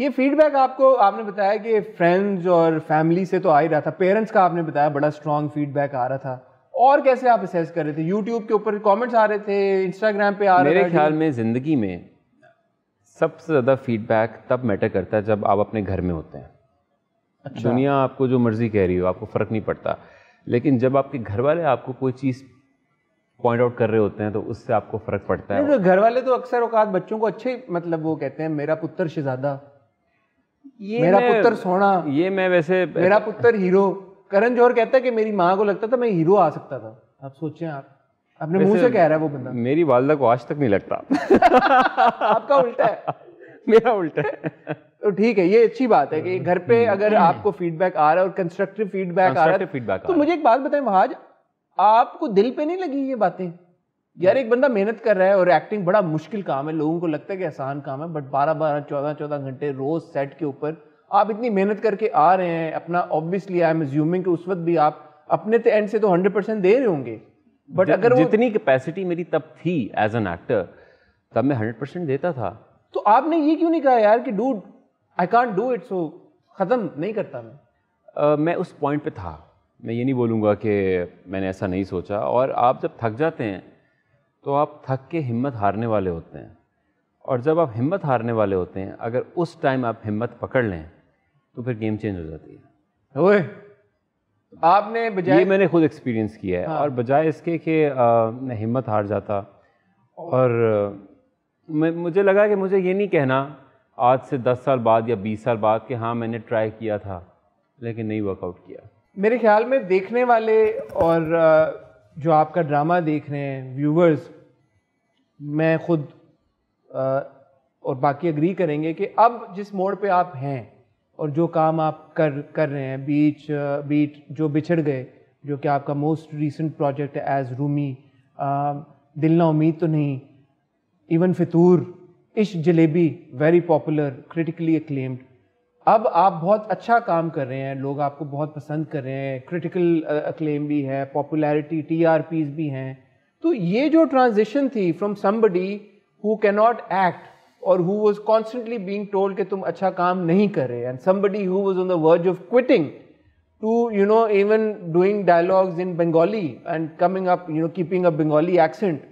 ये फीडबैक आपको आपने बताया कि फ्रेंड्स और फैमिली से तो आ ही रहा था पेरेंट्स का आपने बताया बड़ा स्ट्रॉन्ग फीडबैक आ रहा था और कैसे आप असेस कर रहे थे यूट्यूब के ऊपर कमेंट्स आ रहे थे इंस्टाग्राम पे आ रहे मेरे ख्याल में ज़िंदगी में सबसे ज़्यादा फीडबैक तब मैटर करता है जब आप अपने घर में होते हैं अच्छा। दुनिया आपको जो मर्ज़ी कह रही हो आपको फ़र्क नहीं पड़ता लेकिन जब आपके घर वाले आपको कोई चीज़ पॉइंट आउट कर रहे होते हैं तो उससे आपको फ़र्क पड़ता है तो घर वाले तो अक्सर अवकात बच्चों को अच्छे मतलब वो कहते हैं मेरा पुत्र शहजादा ये मेरा पुत्र सोना ये मैं वैसे मेरा पुत्र हीरो करण जौहर कहता है कि मेरी माँ को लगता था मैं हीरो आ सकता था आप सोचे आप अपने मुंह से कह रहा है वो बंदा मेरी वालदा को आज तक नहीं लगता आपका उल्टा है मेरा उल्टा है तो ठीक है ये अच्छी बात है कि घर पे हम्म। अगर आपको फीडबैक आ रहा है और कंस्ट्रक्टिव फीडबैक आ रहा है तो मुझे एक बात बताएं महाज आपको दिल पे नहीं लगी ये बातें यार एक बंदा मेहनत कर रहा है और एक्टिंग बड़ा मुश्किल काम है लोगों को लगता है कि आसान काम है बट बारह बारह चौदह चौदह घंटे रोज सेट के ऊपर आप इतनी मेहनत करके आ रहे हैं अपना ऑब्वियसली आई एम ज्यूमिंग उस वक्त भी आप अपने एंड तो से तो हंड्रेड परसेंट दे रहे होंगे बट अगर जितनी कैपेसिटी मेरी तब थी एज एन एक्टर तब मैं हंड्रेड परसेंट देता था तो आपने ये क्यों नहीं कहा यार कि dude I can't do it so ख़त्म नहीं करता मैं uh, मैं उस पॉइंट पे था मैं ये नहीं बोलूँगा कि मैंने ऐसा नहीं सोचा और आप जब थक जाते हैं तो आप थक के हिम्मत हारने वाले होते हैं और जब आप हिम्मत हारने वाले होते हैं अगर उस टाइम आप हिम्मत पकड़ लें तो फिर गेम चेंज हो जाती है ओए आपने बजाय मैंने खुद एक्सपीरियंस किया है हाँ। और बजाय इसके कि मैं हिम्मत हार जाता और मैं मुझे लगा कि मुझे ये नहीं कहना आज से दस साल बाद या बीस साल बाद कि हाँ मैंने ट्राई किया था लेकिन नहीं वर्कआउट किया मेरे ख्याल में देखने वाले और जो आपका ड्रामा देख रहे हैं व्यूवर्स मैं खुद आ, और बाकी अग्री करेंगे कि अब जिस मोड़ पे आप हैं और जो काम आप कर कर रहे हैं बीच बीट जो बिछड़ गए जो कि आपका मोस्ट रिसेंट प्रोजेक्ट है एज रूमी आ, दिल ना उम्मीद तो नहीं इवन फितूर इश Jalebi very popular critically acclaimed अब आप बहुत अच्छा काम कर रहे हैं लोग आपको बहुत पसंद कर रहे हैं क्रिटिकल अक्लेम भी है पॉपुलैरिटी टी भी हैं तो ये जो ट्रांजिशन थी from somebody who cannot act और who was constantly being told कि तुम अच्छा काम नहीं कर रहे and somebody who was on the verge of quitting to you know even doing dialogues in Bengali and coming up you know keeping a Bengali accent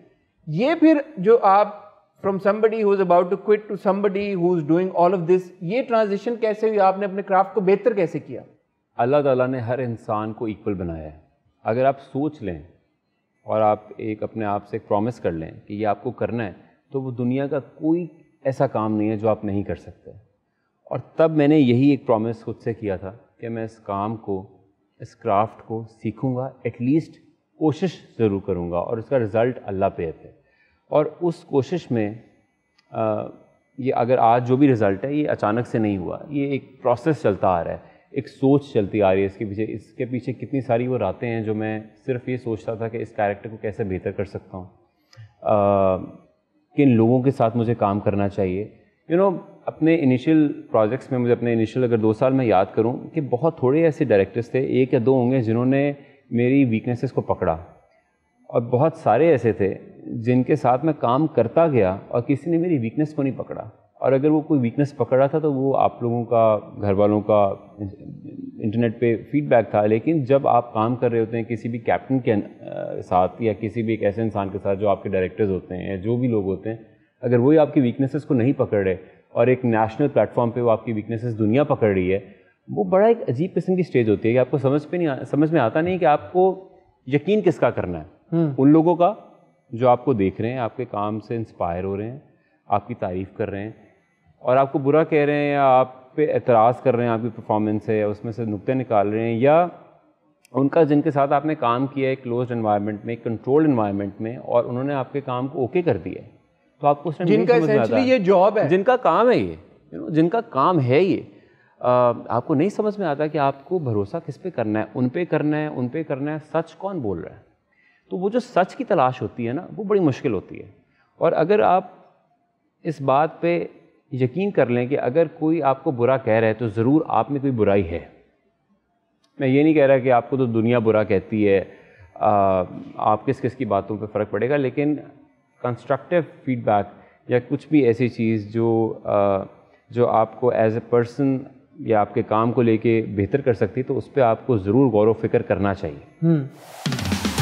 ये फिर जो आप from somebody who is about to quit to somebody who is doing all of this ये transition कैसे हुई आपने अपने craft को बेहतर कैसे किया अल्लाह ताला ने हर इंसान को इक्वल बनाया है अगर आप सोच लें और आप एक अपने आप से प्रॉमिस कर लें कि ये आपको करना है तो वो दुनिया का कोई ऐसा काम नहीं है जो आप नहीं कर सकते और तब मैंने यही एक प्रॉमिस खुद से किया था कि मैं इस काम को इस क्राफ्ट को सीखूंगा एटलीस्ट कोशिश ज़रूर करूंगा और इसका रिज़ल्ट अल्लाह पे है और उस कोशिश में आ, ये अगर आज जो भी रिज़ल्ट है ये अचानक से नहीं हुआ ये एक प्रोसेस चलता आ रहा है एक सोच चलती आ रही है इसके पीछे इसके पीछे कितनी सारी वो रातें हैं जो मैं सिर्फ ये सोचता था कि इस कैरेक्टर को कैसे बेहतर कर सकता हूँ किन लोगों के साथ मुझे काम करना चाहिए यू you नो know, अपने इनिशियल प्रोजेक्ट्स में मुझे अपने इनिशियल अगर दो साल में याद करूँ कि बहुत थोड़े ऐसे डायरेक्टर्स थे एक या दो होंगे जिन्होंने मेरी वीकनेसेस को पकड़ा और बहुत सारे ऐसे थे जिनके साथ मैं काम करता गया और किसी ने मेरी वीकनेस को नहीं पकड़ा और अगर वो कोई वीकनेस पकड़ा था तो वो आप लोगों का घर वालों का इंटरनेट पे फीडबैक था लेकिन जब आप काम कर रहे होते हैं किसी भी कैप्टन के साथ या किसी भी एक ऐसे इंसान के साथ जो आपके डायरेक्टर्स होते हैं या जो भी लोग होते हैं अगर वही आपकी वीकनेसेस को नहीं पकड़ रहे और एक नेशनल प्लेटफॉर्म पर वो आपकी वीकनेसेस दुनिया पकड़ रही है वो बड़ा एक अजीब किस्म की स्टेज होती है कि आपको समझ पे नहीं समझ में आता नहीं कि आपको यकीन किसका करना है हम्म। उन लोगों का जो आपको देख रहे हैं आपके काम से इंस्पायर हो रहे हैं आपकी तारीफ़ कर रहे हैं और आपको बुरा कह रहे हैं या आप पे एतराज़ कर रहे हैं आपकी परफॉर्मेंस है उसमें से नुकते निकाल रहे हैं या उनका जिनके साथ आपने काम किया है क्लोज इन्वायरमेंट में कंट्रोल्ड इन्वायरमेंट में और उन्होंने आपके काम को ओके कर दिया है तो आपको उसने जिनका ये जॉब है जिनका काम है ये जिनका काम है ये आ, आपको नहीं समझ में आता कि आपको भरोसा किस पे करना है उन पे करना है उन पे करना है सच कौन बोल रहा है तो वो जो सच की तलाश होती है ना वो बड़ी मुश्किल होती है और अगर आप इस बात पे यकीन कर लें कि अगर कोई आपको बुरा कह रहा है तो ज़रूर आप में कोई बुराई है मैं ये नहीं कह रहा कि आपको तो दुनिया बुरा कहती है आ, आप किस किस की बातों पे फ़र्क पड़ेगा लेकिन कंस्ट्रक्टिव फीडबैक या कुछ भी ऐसी चीज़ जो आ, जो आपको एज ए पर्सन या आपके काम को लेके बेहतर कर सकती है तो उस पर आपको ज़रूर गौर फिक्र करना चाहिए हम्म।